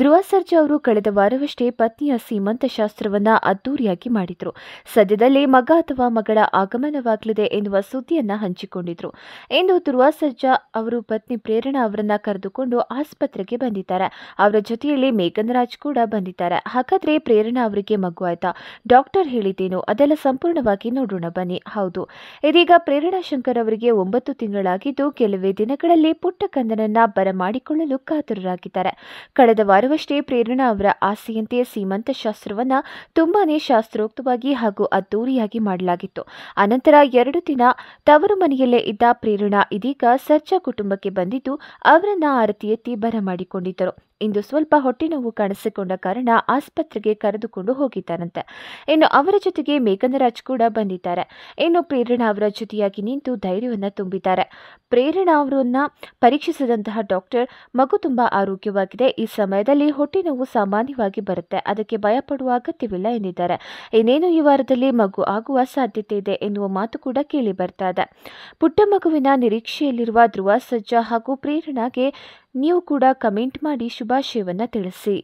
ಧ್ರುವ ಸರ್ಜಾ ಅವರು ಕಳೆದ ವಾರವಷ್ಟೇ ಪತ್ನಿಯ ಸೀಮಂತ ಶಾಸ್ತ್ರವನ್ನ ಅದ್ದೂರಿಯಾಗಿ ಮಾಡಿದ್ರು ಸದ್ಯದಲ್ಲೇ ಮಗ ಅಥವಾ ಮಗಳ ಆಗಮನವಾಗಲಿದೆ ಎನ್ನುವ ಸುದ್ದಿಯನ್ನ ಹಂಚಿಕೊಂಡಿದ್ರು ಇಂದು ಧ್ರುವ ಸರ್ಜಾ ಅವರು ಪತ್ನಿ ಪ್ರೇರಣಾ ಅವರನ್ನ ಕರೆದುಕೊಂಡು ಆಸ್ಪತ್ರೆಗೆ ಬಂದಿದ್ದಾರೆ ಅವರ ಜೊತೆಯಲ್ಲಿ ಮೇಘನ್ ರಾಜ್ ಕೂಡ ಬಂದಿದ್ದಾರೆ ಹಾಗಾದ್ರೆ ಪ್ರೇರಣಾ ಅವರಿಗೆ ಮಗು ಆಯ್ತಾ ಡಾಕ್ಟರ್ ಹೇಳಿದ್ದೇನು ಅದೆಲ್ಲ ಸಂಪೂರ್ಣವಾಗಿ ನೋಡೋಣ ಬನ್ನಿ ಹೌದು ಇದೀಗ ಪ್ರೇರಣಾ ಶಂಕರ್ ಅವರಿಗೆ ಒಂಬತ್ತು ತಿಂಗಳಾಗಿದ್ದು ಕೆಲವೇ ದಿನಗಳಲ್ಲಿ ಪುಟ್ಟ ಕಂದನನ್ನ ಬರಮಾಡಿಕೊಳ್ಳಲು ಕಾತುರರಾಗಿದ್ದಾರೆ ಕಳೆದ ವಾರ ಬರುವಷ್ಟೇ ಪ್ರೇರಣಾ ಅವರ ಆಸೆಯಂತೆ ಸೀಮಂತ ಶಾಸ್ತ್ರವನ್ನು ತುಂಬಾನೇ ಶಾಸ್ತ್ರೋಕ್ತವಾಗಿ ಹಾಗೂ ಅದ್ದೂರಿಯಾಗಿ ಮಾಡಲಾಗಿತ್ತು ಅನಂತರ ಎರಡು ದಿನ ತವರು ಮನೆಯಲ್ಲೇ ಇದ್ದ ಪ್ರೇರಣಾ ಇದೀಗ ಸರ್ಜಾ ಕುಟುಂಬಕ್ಕೆ ಬಂದಿದ್ದು ಅವರನ್ನ ಆರತಿ ಎತ್ತಿ ಬರಮಾಡಿಕೊಂಡಿದ್ದರು ಇಂದು ಸ್ವಲ್ಪ ಹೊಟ್ಟೆ ನೋವು ಕಾಣಿಸಿಕೊಂಡ ಕಾರಣ ಆಸ್ಪತ್ರೆಗೆ ಕರೆದುಕೊಂಡು ಹೋಗಿದ್ದಾರಂತೆ ಇನ್ನು ಅವರ ಜೊತೆಗೆ ಮೇಘನರಾಜ್ ಕೂಡ ಬಂದಿದ್ದಾರೆ ಇನ್ನು ಪ್ರೇರಣಾ ಅವರ ಜೊತೆಯಾಗಿ ನಿಂತು ಧೈರ್ಯವನ್ನು ತುಂಬಿದ್ದಾರೆ ಪ್ರೇರಣಾ ಅವರನ್ನ ಪರೀಕ್ಷಿಸಿದಂತಹ ಡಾಕ್ಟರ್ ಮಗು ತುಂಬಾ ಆರೋಗ್ಯವಾಗಿದೆ ಈ ಸಮಯದಲ್ಲಿ ಹೊಟ್ಟೆ ನೋವು ಸಾಮಾನ್ಯವಾಗಿ ಬರುತ್ತೆ ಅದಕ್ಕೆ ಭಯಪಡುವ ಅಗತ್ಯವಿಲ್ಲ ಎಂದಿದ್ದಾರೆ ಇನ್ನೇನು ಈ ವಾರದಲ್ಲಿ ಮಗು ಆಗುವ ಸಾಧ್ಯತೆ ಇದೆ ಎನ್ನುವ ಮಾತು ಕೂಡ ಕೇಳಿ ಬರ್ತಾ ಇದೆ ಪುಟ್ಟ ಮಗುವಿನ ನಿರೀಕ್ಷೆಯಲ್ಲಿರುವ ಧ್ರುವ ಸಜ್ಜ ಹಾಗೂ ಪ್ರೇರಣಾಗೆ ನೀವು ಕೂಡ ಕಮೆಂಟ್ ಮಾಡಿ ಶುಭ ಶುಭಾಶಯವನ್ನು ತಿಳಿಸಿ